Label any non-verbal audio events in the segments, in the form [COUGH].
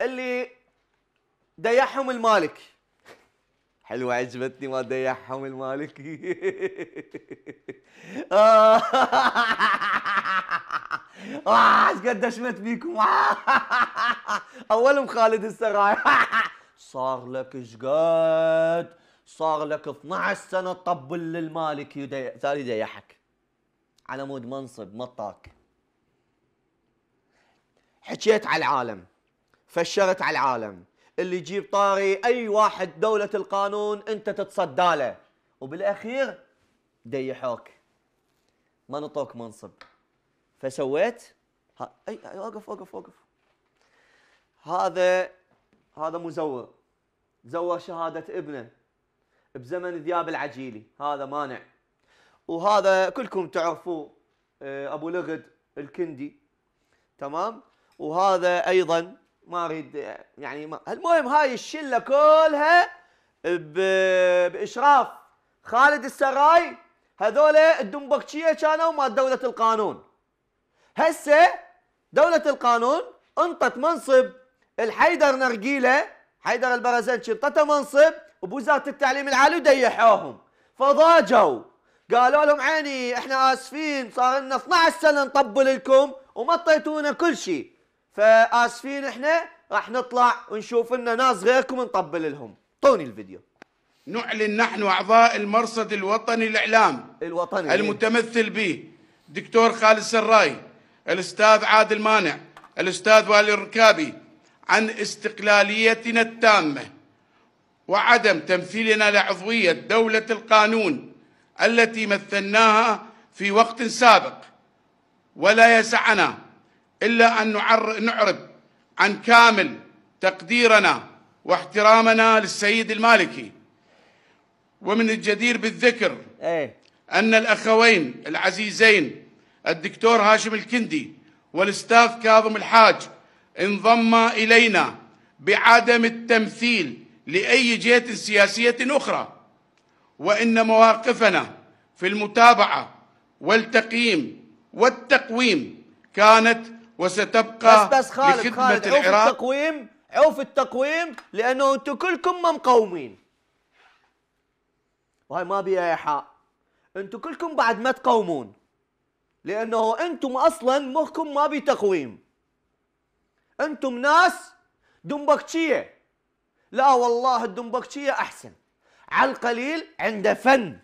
اللي ديحهم المالك حلوة عجبتني ما ديحهم المالك [LAUGHS] اه اشمت قد دشمت بيكم [LAUGHS] اولهم خالد السراي [LAUGHS] صار لك اشقد صار لك 12 سنه تطبل للمالك يدي... ديحك على مود منصب مطاك حكيت على العالم فشرت على العالم اللي يجيب طاري اي واحد دولة القانون انت تتصدى له وبالاخير ديحوك ما نطوك منصب فسويت ها... اي اوقف اوقف اوقف هذا هذا مزور زور شهادة ابنه بزمن ذياب العجيلي هذا مانع وهذا كلكم تعرفوه آه، ابو لغد الكندي تمام وهذا ايضا ما اريد يعني ما المهم هاي الشله كلها باشراف خالد السراي هذول الدنبكشيه كانوا مال دوله القانون هسه دوله القانون انطت منصب الحيدر نرجيله حيدر البرزنتش انطته منصب وبوزاره التعليم العالي وديحوهم فضاجوا قالوا لهم عيني احنا اسفين صار لنا 12 سنه نطبل لكم وما اعطيتونا كل شيء فاسفين احنا راح نطلع ونشوف لنا ناس غيركم نطبل لهم طوني الفيديو نعلن نحن اعضاء المرصد الوطني الاعلام الوطني المتمثل به دكتور خالد سراي الاستاذ عادل مانع الاستاذ والي الركابي عن استقلاليتنا التامه وعدم تمثيلنا لعضويه دوله القانون التي مثلناها في وقت سابق ولا يسعنا إلا أن نعرب عن كامل تقديرنا واحترامنا للسيد المالكي ومن الجدير بالذكر إيه. أن الأخوين العزيزين الدكتور هاشم الكندي والاستاذ كاظم الحاج انضم إلينا بعدم التمثيل لأي جهة سياسية أخرى وإن مواقفنا في المتابعة والتقييم والتقويم كانت وستبقى بس بس خالد لخدمة خالد عوف التقويم عوف التقويم لانه انتم كلكم ما مقومين وهي ما بيها ايحاء انتم كلكم بعد ما تقومون لانه انتم اصلا مخكم ما بي تقويم انتم ناس دنبكتشيه لا والله الدنبكتشيه احسن على القليل عنده فن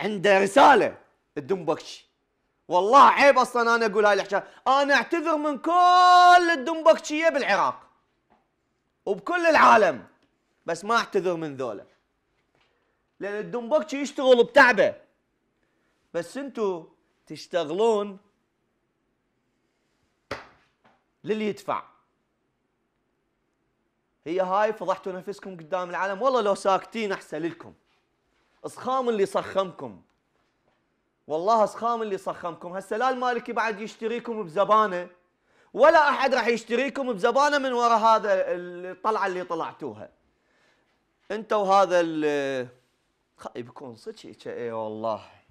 عنده رساله الدنبكتشي والله عيب اصلا انا اقول هاي الحكايه انا اعتذر من كل الدنبكشيه بالعراق وبكل العالم بس ما اعتذر من ذولا لان الدنبكشي يشتغل بتعبه بس انتو تشتغلون للي يدفع هي هاي فضحتوا نفسكم قدام العالم والله لو ساكتين احسن لكم اصخام اللي صخمكم والله سخام اللي صخمكم هسه لا المالكي بعد يشتريكم بزبانه ولا احد راح يشتريكم بزبانه من وراء هذا الطلعه اللي طلعتوها انت وهذا ال صدق اي والله